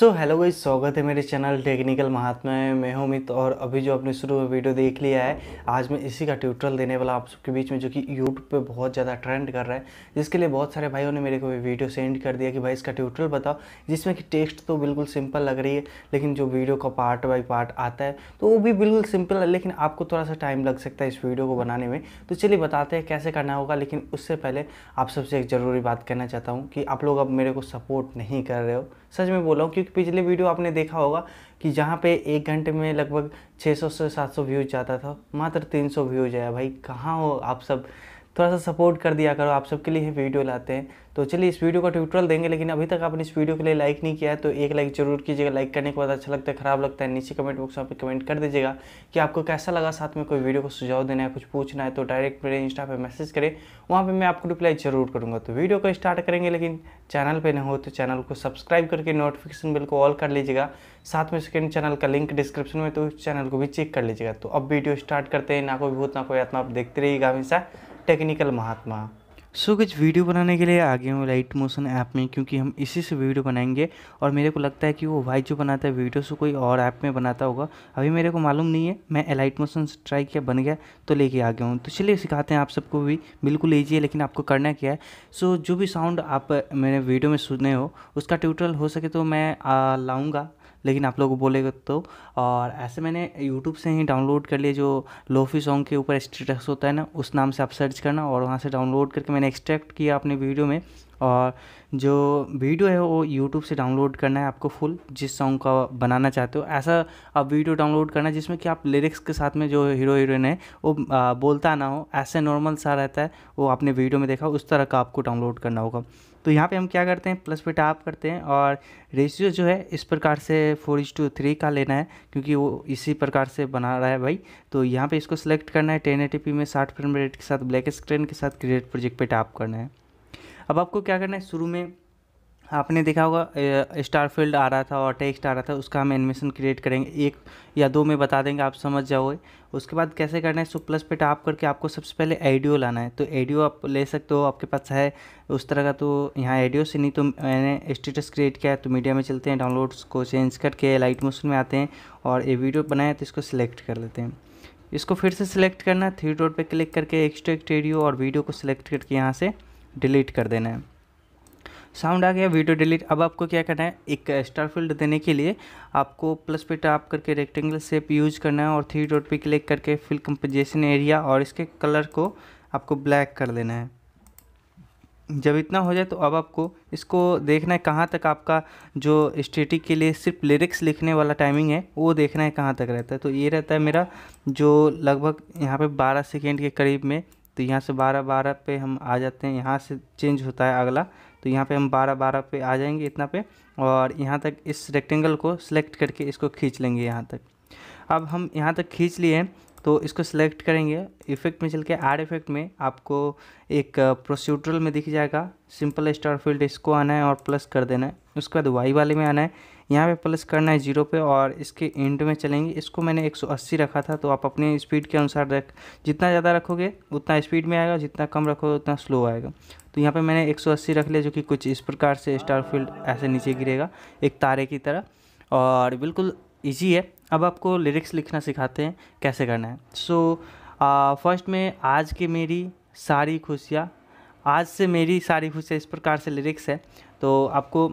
so hello भाई स्वागत है मेरे चैनल टेक्निकल महात्मा में मैं हूं अमित और अभी जो आपने शुरू में वीडियो देख लिया है आज मैं इसी का ट्यूटोरियल देने वाला आप सबके बीच में जो कि यूट्यूब पे बहुत ज़्यादा ट्रेंड कर रहा है जिसके लिए बहुत सारे भाइयों ने मेरे को वीडियो सेंड कर दिया कि भाई इसका ट्यूटोरियल बताओ जिसमें कि टेक्स्ट तो बिल्कुल सिंपल लग रही है लेकिन जो वीडियो का पार्ट बाई पार्ट आता है तो वो भी बिल्कुल सिंपल है लेकिन आपको थोड़ा सा टाइम लग सकता है इस वीडियो को बनाने में तो चलिए बताते हैं कैसे करना होगा लेकिन उससे पहले आप सबसे एक ज़रूरी बात कहना चाहता हूँ कि आप लोग अब मेरे को सपोर्ट नहीं कर रहे हो सच में बोल रहा हूँ क्योंकि पिछले वीडियो आपने देखा होगा कि जहाँ पे एक घंटे में लगभग 600 से 700 व्यूज़ जाता था मात्र 300 व्यूज़ आया भाई कहाँ हो आप सब थोड़ा सा सपोर्ट कर दिया करो आप सबके लिए वीडियो लाते हैं तो चलिए इस वीडियो का ट्यूटोरियल देंगे लेकिन अभी तक आपने इस वीडियो के लिए लाइक नहीं किया है तो एक लाइक जरूर कीजिएगा लाइक करने के बाद अच्छा लगता है खराब लगता है नीचे कमेंट बॉक्स में आप कमेंट कर दीजिएगा कि आपको कैसा लगा साथ में कोई वीडियो को सुझाव देना है कुछ पूछना है तो डायरेक्ट मेरे इंस्टा पर मैसेज करें वहाँ पर मैं आपको रिप्लाई जरूर करूँगा तो वीडियो को स्टार्ट करेंगे लेकिन चैनल पर न हो तो चैनल को सब्सक्राइब करके नोटिफिकेशन बिल को ऑल कर लीजिएगा साथ में सेकेंड चैनल का लिंक डिस्क्रिप्शन में तो उस चैनल को भी चेक कर लीजिएगा तो अब वीडियो स्टार्ट करते हैं ना कोई भूत ना कोई आत्मा आप देखते रहिएगा हमेशा टेक्निकल महात्मा सो कुछ वीडियो बनाने के लिए आ गए हूँ लाइट मोशन ऐप में क्योंकि हम इसी से वीडियो बनाएंगे और मेरे को लगता है कि वो भाई जो बनाता है वीडियो से कोई और ऐप में बनाता होगा अभी मेरे को मालूम नहीं है मैं लाइट मोशन ट्राई किया बन गया तो लेके आ गया हूँ तो चलिए सिखाते हैं आप सबको भी बिल्कुल लीजिए लेकिन आपको करना क्या है सो जो भी साउंड आप मेरे वीडियो में सुने हो उसका ट्यूटोरियल हो सके तो मैं लाऊँगा लेकिन आप लोग बोलेगे तो और ऐसे मैंने यूट्यूब से ही डाउनलोड कर लिए जो लोफी सॉन्ग के ऊपर स्टेटस होता है ना उस नाम से आप सर्च करना और वहाँ से डाउनलोड करके मैंने एक्सट्रैक्ट किया अपने वीडियो में और जो वीडियो है वो यूट्यूब से डाउनलोड करना है आपको फुल जिस सॉन्ग का बनाना चाहते हो ऐसा आप वीडियो डाउनलोड करना है जिसमें कि आप लिरिक्स के साथ में जो हीरो हीरोइन है वो बोलता ना हो ऐसे नॉर्मल सा रहता है वो आपने वीडियो में देखा उस तरह का आपको डाउनलोड करना होगा तो यहाँ पे हम क्या करते हैं प्लस पे टाप करते हैं और रेशियो जो है इस प्रकार से फोर इज टू थ्री का लेना है क्योंकि वो इसी प्रकार से बना रहा है भाई तो यहाँ पे इसको सिलेक्ट करना है टेन पी में साठ फ्रेम रेट के साथ ब्लैक स्क्रीन के साथ क्रिएट प्रोजेक्ट पे टाप करना है अब आपको क्या करना है शुरू में आपने देखा होगा स्टार फील्ड आ रहा था और टेक्स्ट आ रहा था उसका हम एनिमेशन क्रिएट करेंगे एक या दो में बता देंगे आप समझ जाओगे उसके बाद कैसे करना है सो प्लस पे टाप करके आपको सबसे पहले एडियो लाना है तो एडियो आप ले सकते हो आपके पास है उस तरह का तो यहाँ एडियो से नहीं तो मैंने स्टेटस क्रिएट किया है तो मीडिया में चलते हैं डाउनलोड्स को चेंज करके लाइट मोशन में आते हैं और ये वीडियो बनाए तो इसको सिलेक्ट कर लेते हैं इसको फिर से सिलेक्ट करना है थ्री डॉट पर क्लिक करके एक्स्ट्रेक्ट एडियो और वीडियो को सिलेक्ट करके यहाँ से डिलीट कर देना है साउंड आ गया वीडियो डिलीट अब आपको क्या करना है एक स्टार फील्ड देने के लिए आपको प्लस पे टाप करके रेक्टेंगल शेप यूज करना है और थ्री डॉट पे क्लिक करके फिल कंपोजिशन एरिया और इसके कलर को आपको ब्लैक कर देना है जब इतना हो जाए तो अब आपको इसको देखना है कहाँ तक आपका जो स्टेटिक के लिए सिर्फ लिरिक्स लिखने वाला टाइमिंग है वो देखना है कहाँ तक रहता है तो ये रहता है मेरा जो लगभग यहाँ पे 12 सेकेंड के करीब में तो यहाँ से 12 12 पे हम आ जाते हैं यहाँ से चेंज होता है अगला तो यहाँ पे हम बारह बारह पे आ जाएंगे इतना पे और यहाँ तक इस रेक्टेंगल को सिलेक्ट करके इसको खींच लेंगे यहाँ तक अब हम यहाँ तक खींच लिए तो इसको सिलेक्ट करेंगे इफेक्ट में चल के आर इफेक्ट में आपको एक प्रोसीड्रल में दिख जाएगा सिंपल स्टार फील्ड इसको आना है और प्लस कर देना है उसके बाद वाई वाले में आना है यहाँ पे प्लस करना है जीरो पे और इसके एंड में चलेंगे इसको मैंने 180 रखा था तो आप अपने स्पीड के अनुसार रख जितना ज़्यादा रखोगे उतना स्पीड में आएगा जितना कम रखोगे उतना स्लो आएगा तो यहाँ पे मैंने 180 रख लिया जो कि कुछ इस प्रकार से स्टार फील्ड ऐसे नीचे गिरेगा एक तारे की तरह और बिल्कुल ईजी है अब आपको लिरिक्स लिखना सिखाते हैं कैसे करना है सो so, फर्स्ट में आज की मेरी सारी खुशियाँ आज से मेरी सारी खुशियाँ इस प्रकार से लिरिक्स है तो आपको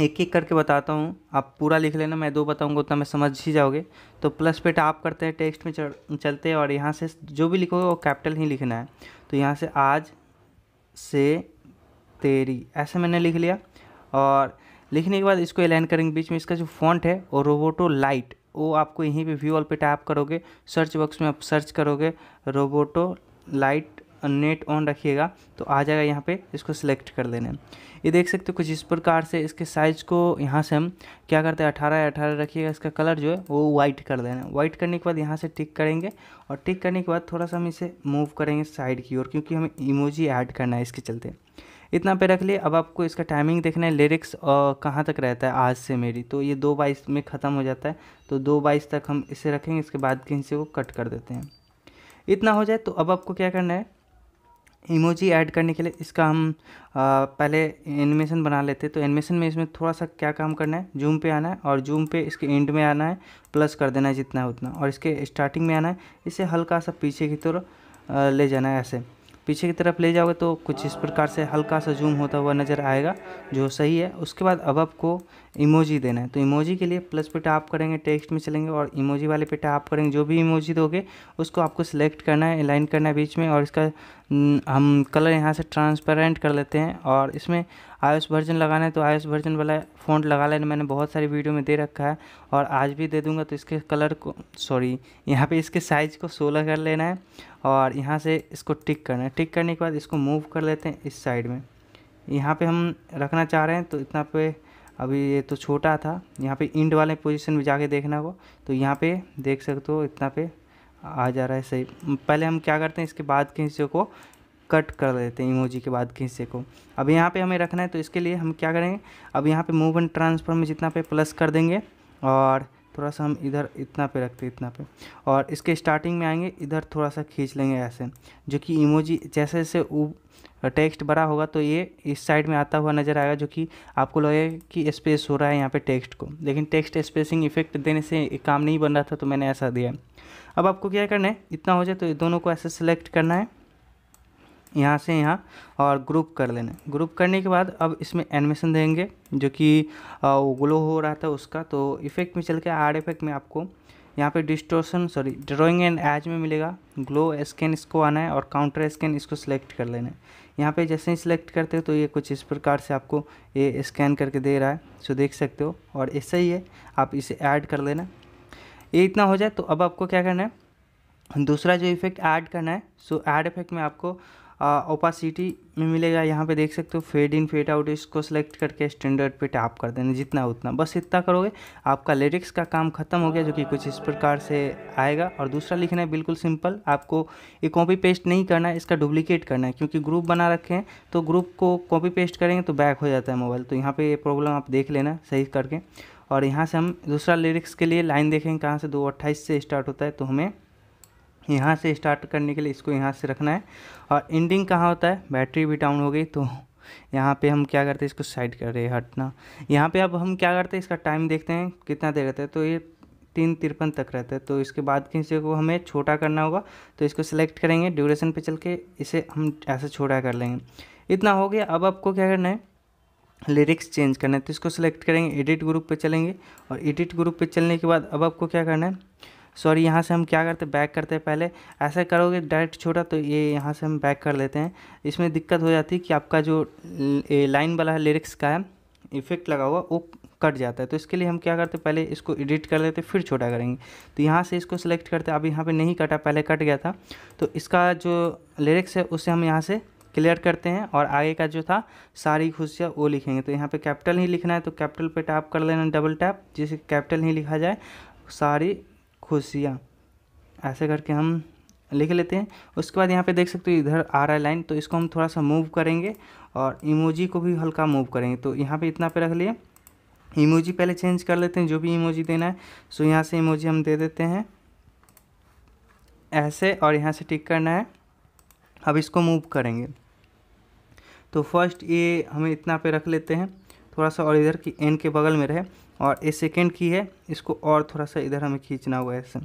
एक एक करके बताता हूँ आप पूरा लिख लेना मैं दो बताऊँगा उतना मैं समझ ही जाओगे तो प्लस पे टाप करते हैं टेक्स्ट में चलते हैं और यहाँ से जो भी लिखोगे वो कैपिटल ही लिखना है तो यहाँ से आज से तेरी ऐसे मैंने लिख लिया और लिखने के बाद इसको एलाइन करेंगे बीच में इसका जो फॉन्ट है वो रोबोटो लाइट वो आपको यहीं पे व्यू ऑल पे टैप करोगे सर्च बॉक्स में आप सर्च करोगे रोबोटो लाइट नेट ऑन रखिएगा तो आ जाएगा यहाँ पे इसको सिलेक्ट कर लेने ये देख सकते हो कुछ इस प्रकार से इसके साइज़ को यहाँ से हम क्या करते हैं अठारह या अठारह रखिएगा इसका कलर जो है वो वाइट कर देना वाइट करने के बाद यहाँ से टिक करेंगे और टिक करने के बाद थोड़ा सा हम इसे मूव करेंगे साइड की ओर क्योंकि हमें इमोजी ऐड करना है इसके चलते इतना पे रख लिए अब आपको इसका टाइमिंग देखना है लिरिक्स कहाँ तक रहता है आज से मेरी तो ये दो बाईस में ख़त्म हो जाता है तो दो बाईस तक हम इसे रखेंगे इसके बाद के से वो कट कर देते हैं इतना हो जाए तो अब आपको क्या करना है इमोजी ऐड करने के लिए इसका हम आ, पहले एनिमेशन बना लेते तो एनिमेशन में इसमें थोड़ा सा क्या काम करना है जूम पे आना है और जूम पे इसके एंड में आना है प्लस कर देना है जितना है उतना और इसके स्टार्टिंग में आना है इसे हल्का सा पीछे की तरफ ले जाना है ऐसे पीछे की तरफ ले जाओगे तो कुछ इस प्रकार से हल्का सा जूम होता हुआ नज़र आएगा जो सही है उसके बाद अब आपको इमोजी देना है तो इमोजी के लिए प्लस पे टैप करेंगे टेक्स्ट में चलेंगे और इमोजी वाले पे टैप करेंगे जो भी इमोजी दोगे उसको आपको सिलेक्ट करना है अलाइन करना है बीच में और इसका हम कलर यहाँ से ट्रांसपेरेंट कर लेते हैं और इसमें आई वर्जन लगाना है तो आई वर्जन वाला फोन लगा लेना मैंने बहुत सारी वीडियो में दे रखा है और आज भी दे दूँगा तो इसके कलर को सॉरी यहाँ पर इसके साइज़ को सोलह कर लेना है और यहाँ से इसको टिक करना है टिक करने के बाद इसको मूव कर लेते हैं इस साइड में यहाँ पे हम रखना चाह रहे हैं तो इतना पे अभी ये तो छोटा था यहाँ पे इंड वाले पोजीशन में जाके देखना हो तो यहाँ पे देख सकते हो इतना पे आ जा रहा है सही पहले हम क्या करते हैं इसके बाद के हिस्से को कट कर देते हैं इमोजी के बाद के हिस्से को अब यहाँ पे हमें रखना है तो इसके लिए हम क्या करेंगे अब यहाँ पे मूव एंड ट्रांसफर में जितना पे प्लस कर देंगे और थोड़ा सा हम इधर इतना पे रखते हैं इतना पे और इसके स्टार्टिंग में आएंगे इधर थोड़ा सा खींच लेंगे ऐसे जो कि इमोजी जैसे जैसे टेक्स्ट बड़ा होगा तो ये इस साइड में आता हुआ नज़र आएगा जो कि आपको लगे कि स्पेस हो रहा है यहाँ पे टेक्स्ट को लेकिन टेक्स्ट स्पेसिंग इफेक्ट देने से काम नहीं बन रहा था तो मैंने ऐसा दिया अब आपको क्या करना है इतना हो जाए तो दोनों को ऐसे सेलेक्ट करना है यहाँ से यहाँ और ग्रुप कर लेना ग्रुप करने के बाद अब इसमें एनिमेशन देंगे जो कि ग्लो हो रहा था उसका तो इफेक्ट में चल के आर इफेक्ट में आपको यहाँ पे distortion sorry drawing and edge में मिलेगा ग्लो स्कैन इसको आना है और काउंटर स्कैन इसको सिलेक्ट कर लेना है यहाँ पे जैसे ही सिलेक्ट करते हो तो ये कुछ इस प्रकार से आपको ये स्कैन करके दे रहा है सो देख सकते हो और ऐसा ही है आप इसे ऐड कर लेना ये इतना हो जाए तो अब आपको क्या करना है दूसरा जो इफेक्ट ऐड करना है सो ऐड इफेक्ट में आपको ओपासिटी में मिलेगा यहाँ पे देख सकते हो फेड इन फेड आउट इसको सेलेक्ट करके स्टैंडर्ड पे टैप कर देना जितना उतना बस इतना करोगे आपका लिरिक्स का काम खत्म हो गया जो कि कुछ इस प्रकार से आएगा और दूसरा लिखना है बिल्कुल सिंपल आपको ये कॉपी पेस्ट नहीं करना है इसका डुप्लीकेट करना है क्योंकि ग्रुप बना रखे हैं तो ग्रुप को कॉपी पेस्ट करेंगे तो बैक हो जाता है मोबाइल तो यहाँ पर ये प्रॉब्लम आप देख लेना सही करके और यहाँ से हम दूसरा लिरिक्स के लिए लाइन देखेंगे कहाँ से दो अट्ठाईस से स्टार्ट होता है तो हमें यहाँ से स्टार्ट करने के लिए इसको यहाँ से रखना है और एंडिंग कहाँ होता है बैटरी भी डाउन हो गई तो यहाँ पे हम क्या करते हैं इसको साइड कर रहे हैं हटना यहाँ पे अब हम क्या करते हैं इसका टाइम देखते हैं कितना देर रहता है तो ये तीन तिरपन तक रहता है तो इसके बाद किसी को हमें छोटा करना होगा तो इसको सिलेक्ट करेंगे ड्यूरेशन पर चल के इसे हम ऐसे छोटा कर लेंगे इतना हो गया अब आपको क्या करना है लिरिक्स चेंज करना है तो इसको सिलेक्ट करेंगे एडिट ग्रुप पे चलेंगे और एडिट ग्रुप पे चलने के बाद अब आपको क्या करना है सॉरी यहाँ से हम क्या करते बैक करते हैं पहले ऐसा करोगे डायरेक्ट छोटा तो ये यहाँ से हम बैक कर लेते हैं इसमें दिक्कत हो जाती है कि आपका जो लाइन वाला है लिरिक्स का है इफेक्ट लगा हुआ वो कट जाता है तो इसके लिए हम क्या करते पहले इसको एडिट कर लेते फिर छोटा करेंगे तो यहाँ से इसको सिलेक्ट करते अब यहाँ पे नहीं कटा पहले कट गया था तो इसका जो लिरिक्स है उसे हम यहाँ से क्लियर करते हैं और आगे का जो था सारी खुशियाँ वो लिखेंगे तो यहाँ पे कैपिटल ही लिखना है तो कैपिटल पे टैप कर लेना डबल टैप जिसे कैपिटल ही लिखा जाए सारी खुशियाँ ऐसे करके हम लिख लेते हैं उसके बाद यहाँ पे देख सकते हो इधर आ रहा है लाइन तो इसको हम थोड़ा सा मूव करेंगे और इमोजी को भी हल्का मूव करेंगे तो यहाँ पे इतना पे रख लिए इमोजी पहले चेंज कर लेते हैं जो भी इमोजी देना है सो यहाँ से इमोजी हम दे देते हैं ऐसे और यहाँ से टिक करना है अब इसको मूव करेंगे तो फर्स्ट ये हमें इतना पे रख लेते हैं थोड़ा सा और इधर की एन के बगल में रहे और ये सेकेंड की है इसको और थोड़ा सा इधर हमें खींचना हुआ ऐसे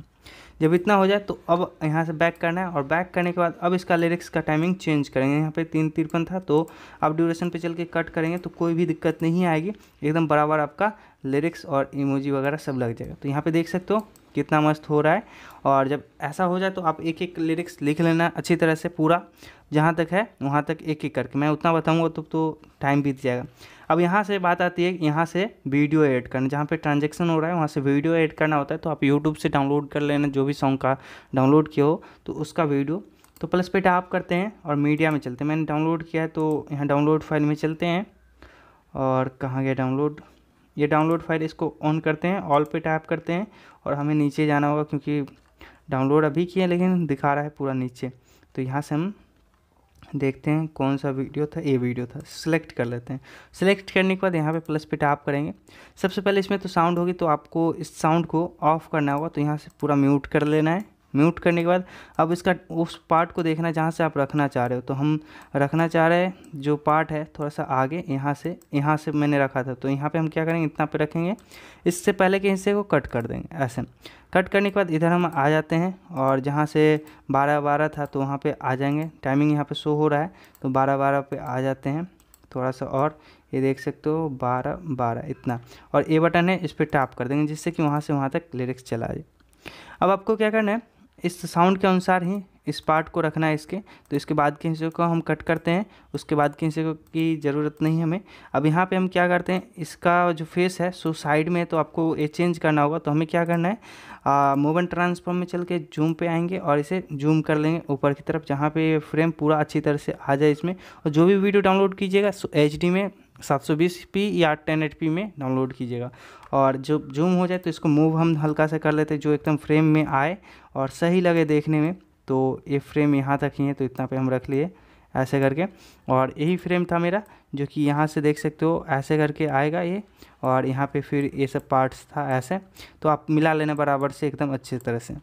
जब इतना हो जाए तो अब यहाँ से बैक करना है और बैक करने के बाद अब इसका लिरिक्स का टाइमिंग चेंज करेंगे यहाँ पे तीन तिरपन था तो आप ड्यूरेशन पे चल के कट करेंगे तो कोई भी दिक्कत नहीं आएगी एकदम बराबर आपका लिरिक्स और इमोजी वगैरह सब लग जाएगा तो यहाँ पे देख सकते हो कितना मस्त हो रहा है और जब ऐसा हो जाए तो आप एक एक लिरिक्स लिख लेना अच्छी तरह से पूरा जहाँ तक है वहाँ तक एक एक करके मैं उतना बताऊँगा तो तो टाइम बीत जाएगा अब यहाँ से बात आती है यहाँ से वीडियो ऐड करना जहाँ पे ट्रांजेक्शन हो रहा है वहाँ से वीडियो ऐड करना होता है तो आप यूट्यूब से डाउनलोड कर लेना जो भी सॉन्ग का डाउनलोड किया हो तो उसका वीडियो तो प्लस पे टाप करते हैं और मीडिया में चलते हैं मैंने डाउनलोड किया है तो यहाँ डाउनलोड फाइल में चलते हैं और कहाँ गया डाउनलोड ये डाउनलोड फाइल इसको ऑन करते हैं ऑल पे टैप करते हैं और हमें नीचे जाना होगा क्योंकि डाउनलोड अभी किए लेकिन दिखा रहा है पूरा नीचे तो यहाँ से हम देखते हैं कौन सा वीडियो था ये वीडियो था सिलेक्ट कर लेते हैं सिलेक्ट करने के बाद यहाँ पे प्लस पे टैप करेंगे सबसे पहले इसमें तो साउंड होगी तो आपको इस साउंड को ऑफ करना होगा तो यहाँ से पूरा म्यूट कर लेना है म्यूट करने के बाद अब इसका उस पार्ट को देखना जहाँ से आप रखना चाह रहे हो तो हम रखना चाह रहे हैं जो पार्ट है थोड़ा सा आगे यहाँ से यहाँ से मैंने रखा था तो यहाँ पे हम क्या करेंगे इतना पे रखेंगे इससे पहले के हिस्से को कट कर देंगे ऐसे कट करने के बाद इधर हम आ जाते हैं और जहाँ से बारह बारह था तो वहाँ पर आ जाएंगे टाइमिंग यहाँ पर शो हो रहा है तो बारह बारह पर आ जाते हैं थोड़ा सा और ये देख सकते हो बारह बारह इतना और ए बटन है इस पर टैप कर देंगे जिससे कि वहाँ से वहाँ तक लिरिक्स चला जाए अब आपको क्या करना है इस साउंड के अनुसार ही इस पार्ट को रखना है इसके तो इसके बाद के हिस्से को हम कट करते हैं उसके बाद के हिस्से की ज़रूरत नहीं हमें अब यहाँ पे हम क्या करते हैं इसका जो फेस है सो साइड में तो आपको ये चेंज करना होगा तो हमें क्या करना है मोवन ट्रांसफॉर्म में चल के जूम पे आएंगे और इसे जूम कर लेंगे ऊपर की तरफ जहाँ पर फ्रेम पूरा अच्छी तरह से आ जाए इसमें और जो भी वीडियो डाउनलोड कीजिएगा सो एच में 720p या 1080p में डाउनलोड कीजिएगा और जो जूम हो जाए तो इसको मूव हम हल्का सा कर लेते हैं जो एकदम फ्रेम में आए और सही लगे देखने में तो ये फ्रेम यहाँ तक ही है तो इतना पे हम रख लिए ऐसे करके और यही फ्रेम था मेरा जो कि यहाँ से देख सकते हो ऐसे करके आएगा ये और यहाँ पे फिर ये सब पार्ट्स था ऐसे तो आप मिला लेना बराबर से एकदम अच्छी तरह से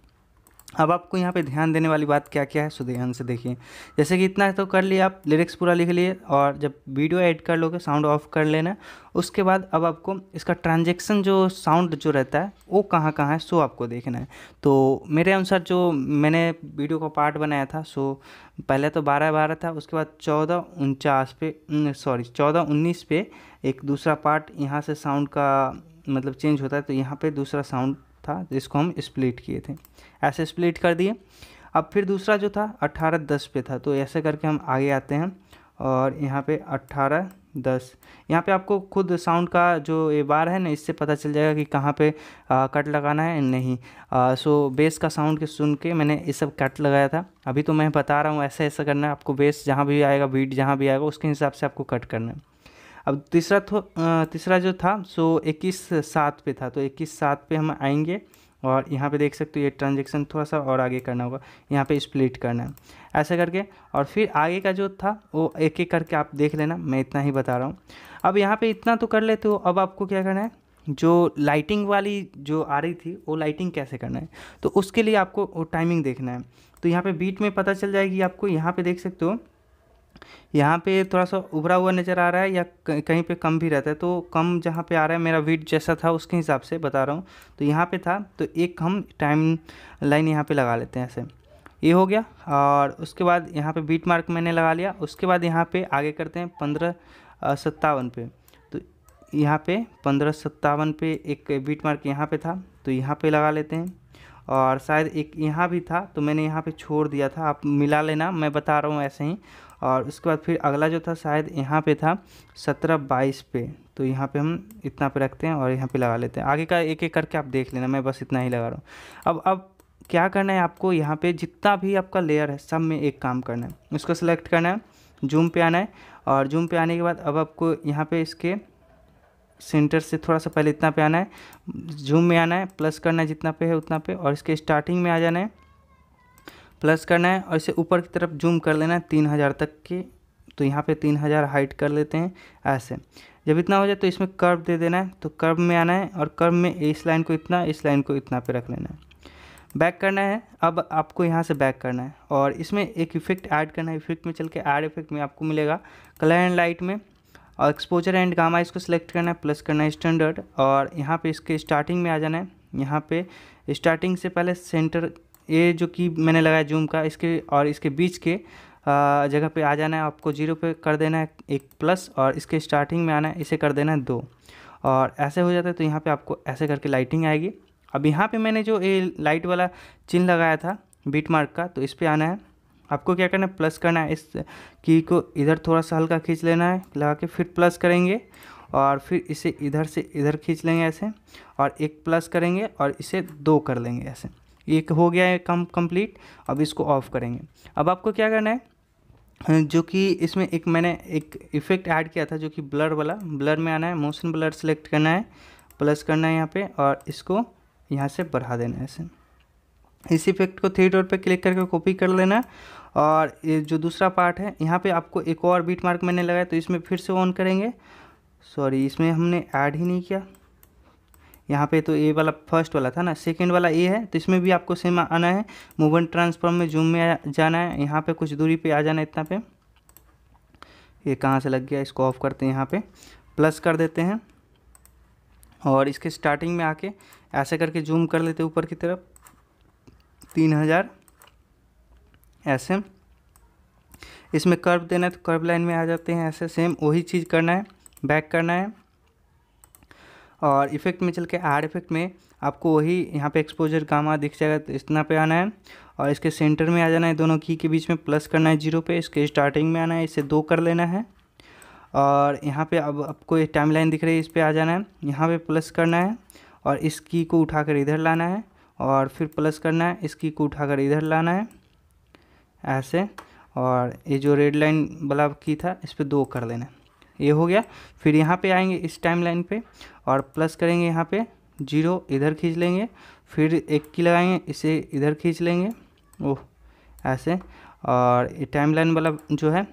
अब आपको यहाँ पे ध्यान देने वाली बात क्या क्या है सो ध्यान से देखिए जैसे कि इतना तो कर लिए आप लिरिक्स पूरा लिख लिए और जब वीडियो एड कर लोगे साउंड ऑफ कर लेना उसके बाद अब आपको इसका ट्रांजेक्शन जो साउंड जो रहता है वो कहाँ कहाँ है सो आपको देखना है तो मेरे अनुसार जो मैंने वीडियो का पार्ट बनाया था सो पहले तो बारह बारह था उसके बाद चौदह उनचास पे सॉरी चौदह उन्नीस पे एक दूसरा पार्ट यहाँ से साउंड का मतलब चेंज होता है तो यहाँ पे दूसरा साउंड था जिसको हम स्प्लिट किए थे ऐसे स्प्लिट कर दिए अब फिर दूसरा जो था अट्ठारह दस पे था तो ऐसे करके हम आगे आते हैं और यहाँ पे अट्ठारह दस यहाँ पे आपको खुद साउंड का जो ये बार है ना इससे पता चल जाएगा कि कहाँ पे आ, कट लगाना है नहीं आ, सो बेस का साउंड के सुन के मैंने ये सब कट लगाया था अभी तो मैं बता रहा हूँ ऐसा ऐसा करना है आपको बेस जहाँ भी आएगा बीट जहाँ भी आएगा उसके हिसाब से आपको कट करना है अब तीसरा तो तीसरा जो था सो इक्कीस सात पे था तो इक्कीस सात पे हम आएंगे और यहाँ पे देख सकते हो ये ट्रांजेक्शन थोड़ा सा और आगे करना होगा यहाँ पे स्प्लिट करना है ऐसा करके और फिर आगे का जो था वो एक एक करके आप देख लेना मैं इतना ही बता रहा हूँ अब यहाँ पे इतना तो कर लेते हो अब आपको क्या करना है जो लाइटिंग वाली जो आ रही थी वो लाइटिंग कैसे करना है तो उसके लिए आपको टाइमिंग देखना है तो यहाँ पर बीट में पता चल जाएगी आपको यहाँ पर देख सकते हो यहाँ पे थोड़ा सा उभरा हुआ नज़र आ रहा है या कहीं पे कम भी रहता है तो कम जहाँ पे आ रहा है मेरा वीट जैसा था उसके हिसाब से बता रहा हूँ तो यहाँ पे था तो एक हम टाइम लाइन यहाँ पे लगा लेते हैं ऐसे ये हो गया और उसके बाद यहाँ पे बीट मार्क मैंने लगा लिया उसके बाद यहाँ पे आगे करते हैं पंद्रह सत्तावन पे तो यहाँ पे पंद्रह सत्तावन पे एक बीट मार्क यहाँ पे था तो यहाँ पर लगा लेते हैं और शायद एक यहाँ भी था तो मैंने यहाँ पे छोड़ दिया था आप मिला लेना मैं बता रहा हूँ ऐसे ही और उसके बाद फिर अगला जो था शायद यहाँ पे था सत्रह बाईस पे तो यहाँ पे हम इतना पे रखते हैं और यहाँ पे लगा लेते हैं आगे का एक एक करके आप देख लेना मैं बस इतना ही लगा रहा हूँ अब अब क्या करना है आपको यहाँ पे जितना भी आपका लेयर है सब में एक काम करना है उसको सेलेक्ट करना है जूम पे आना है और जूम पे आने के बाद अब आपको यहाँ पे इसके सेंटर से थोड़ा सा पहले इतना पे आना है जूम में आना है प्लस करना है जितना पे है उतना पे और इसके स्टार्टिंग में आ जाना है प्लस करना है और इसे ऊपर की तरफ जूम कर लेना है तीन हज़ार तक की तो यहाँ पे तीन हज़ार हाइट कर लेते हैं ऐसे जब इतना हो जाए तो इसमें कर्व दे देना है तो कर्व में आना है और कर्व में इस लाइन को इतना इस लाइन को इतना पे रख लेना है बैक करना है अब आपको यहाँ से बैक करना है और इसमें एक इफेक्ट ऐड करना है इफेक्ट में चल के ऐड इफेक्ट में आपको मिलेगा कलर एंड लाइट में और एक्सपोजर एंड गामा इसको सेलेक्ट करना है प्लस करना है स्टैंडर्ड और यहाँ पे इसके स्टार्टिंग में आ जाना है यहाँ पे स्टार्टिंग से पहले सेंटर ये जो कि मैंने लगाया जूम का इसके और इसके बीच के जगह पे आ जाना है आपको जीरो पे कर देना है एक प्लस और इसके स्टार्टिंग में आना है इसे कर देना है दो और ऐसे हो जाता है तो यहाँ पे आपको ऐसे करके लाइटिंग आएगी अब यहाँ पे मैंने जो ये लाइट वाला चिन्ह लगाया था बीट मार्क का तो इस पर आना है आपको क्या करना है प्लस करना है इस की को इधर थोड़ा सा हल्का खींच लेना है लगा के फिर प्लस करेंगे और फिर इसे इधर से इधर खींच लेंगे ऐसे और एक प्लस करेंगे और इसे दो कर लेंगे ऐसे एक हो गया है कम कम्प्लीट अब इसको ऑफ करेंगे अब आपको क्या करना है जो कि इसमें एक मैंने एक इफेक्ट ऐड किया था जो कि ब्लर वाला ब्लर में आना है मोशन ब्लर सेलेक्ट करना है प्लस करना है यहाँ पे और इसको यहाँ से बढ़ा देना है ऐसे इस इफेक्ट को थ्री डॉट पे क्लिक करके कॉपी कर लेना और ये जो दूसरा पार्ट है यहाँ पे आपको एक और बीट मार्क मैंने लगाया तो इसमें फिर से ऑन करेंगे सॉरी इसमें हमने ऐड ही नहीं किया यहाँ पे तो ए वाला फर्स्ट वाला था ना सेकेंड वाला ए है तो इसमें भी आपको सेम आना है मूवमेंट ट्रांसफॉर्म में जूम में जाना है यहाँ पे कुछ दूरी पे आ जाना है इतना पे ये कहाँ से लग गया इसको ऑफ करते हैं यहाँ पे प्लस कर देते हैं और इसके स्टार्टिंग में आके ऐसे करके जूम कर लेते ऊपर की तरफ तीन हज़ार ऐसे इसमें कर्व देना है तो कर्व लाइन में आ जाते हैं ऐसे सेम वही चीज़ करना है बैक करना है और इफेक्ट में चल के आर इफेक्ट में आपको वही यहाँ पे एक्सपोजर गामा दिख जाएगा तो इतना पे आना है और इसके सेंटर में आ जाना है दोनों की के बीच में प्लस करना है जीरो पे इसके स्टार्टिंग में आना है इसे दो कर लेना है और यहाँ पे अब आपको एक टाइम लाइन दिख रही है इस पर आ जाना है यहाँ पे प्लस करना है और इस की को कर इधर लाना है और फिर प्लस करना है इस की को कर इधर लाना है ऐसे और ये जो रेड लाइन वाला की था इस पर दो कर लेना है ये हो गया फिर यहाँ पे आएंगे इस टाइम लाइन पे और प्लस करेंगे यहाँ पे जीरो इधर खींच लेंगे फिर एक की लगाएंगे इसे इधर खींच लेंगे ओह ऐसे और टाइम लाइन वाला जो है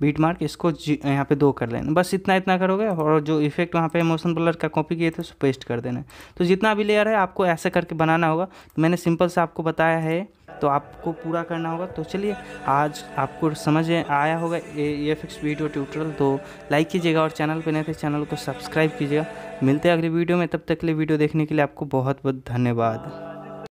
बीट मार्क इसको यहाँ पे दो कर लेना बस इतना इतना करोगे और जो इफेक्ट वहाँ पे मोशन ब्लर का कॉपी किए थे उसको पेस्ट कर देना तो जितना भी लेयर है आपको ऐसे करके बनाना होगा तो मैंने सिंपल से आपको बताया है तो आपको पूरा करना होगा तो चलिए आज आपको समझ आया होगा ए एफ वीडियो ट्यूटोरियल तो लाइक कीजिएगा और चैनल पर नहीं थे चैनल को सब्सक्राइब कीजिएगा मिलते हैं अगले वीडियो में तब तक के लिए वीडियो देखने के लिए आपको बहुत बहुत धन्यवाद